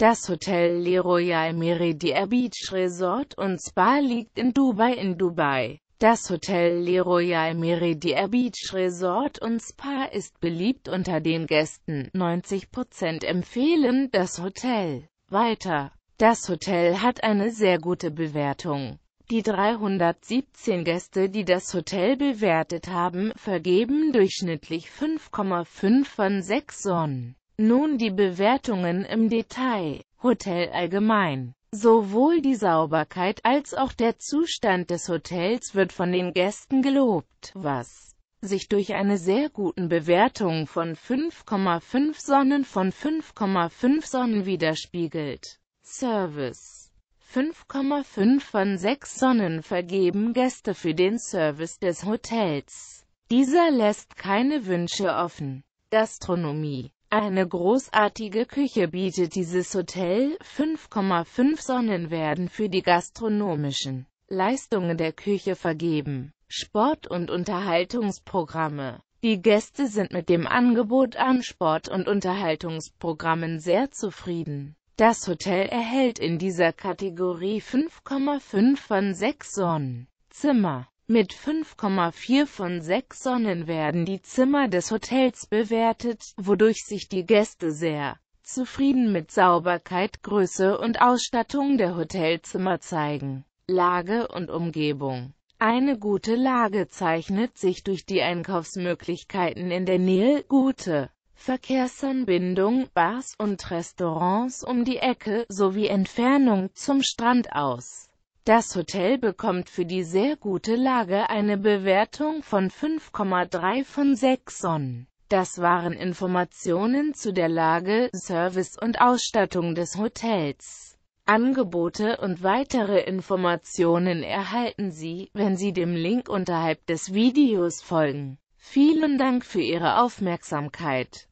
Das Hotel Le Royal Meridia Beach Resort und Spa liegt in Dubai in Dubai. Das Hotel Le Royal Meridia Beach Resort und Spa ist beliebt unter den Gästen. 90% empfehlen das Hotel. Weiter. Das Hotel hat eine sehr gute Bewertung. Die 317 Gäste, die das Hotel bewertet haben, vergeben durchschnittlich 5,5 von 6 Sonnen. Nun die Bewertungen im Detail. Hotel allgemein. Sowohl die Sauberkeit als auch der Zustand des Hotels wird von den Gästen gelobt, was sich durch eine sehr guten Bewertung von 5,5 Sonnen von 5,5 Sonnen widerspiegelt. Service 5,5 von 6 Sonnen vergeben Gäste für den Service des Hotels. Dieser lässt keine Wünsche offen. Gastronomie eine großartige Küche bietet dieses Hotel, 5,5 Sonnen werden für die gastronomischen Leistungen der Küche vergeben. Sport- und Unterhaltungsprogramme Die Gäste sind mit dem Angebot an Sport- und Unterhaltungsprogrammen sehr zufrieden. Das Hotel erhält in dieser Kategorie 5,5 von 6 Sonnen. Zimmer mit 5,4 von 6 Sonnen werden die Zimmer des Hotels bewertet, wodurch sich die Gäste sehr zufrieden mit Sauberkeit, Größe und Ausstattung der Hotelzimmer zeigen. Lage und Umgebung Eine gute Lage zeichnet sich durch die Einkaufsmöglichkeiten in der Nähe, gute Verkehrsanbindung, Bars und Restaurants um die Ecke sowie Entfernung zum Strand aus. Das Hotel bekommt für die sehr gute Lage eine Bewertung von 5,3 von 6 Sonnen. Das waren Informationen zu der Lage, Service und Ausstattung des Hotels. Angebote und weitere Informationen erhalten Sie, wenn Sie dem Link unterhalb des Videos folgen. Vielen Dank für Ihre Aufmerksamkeit.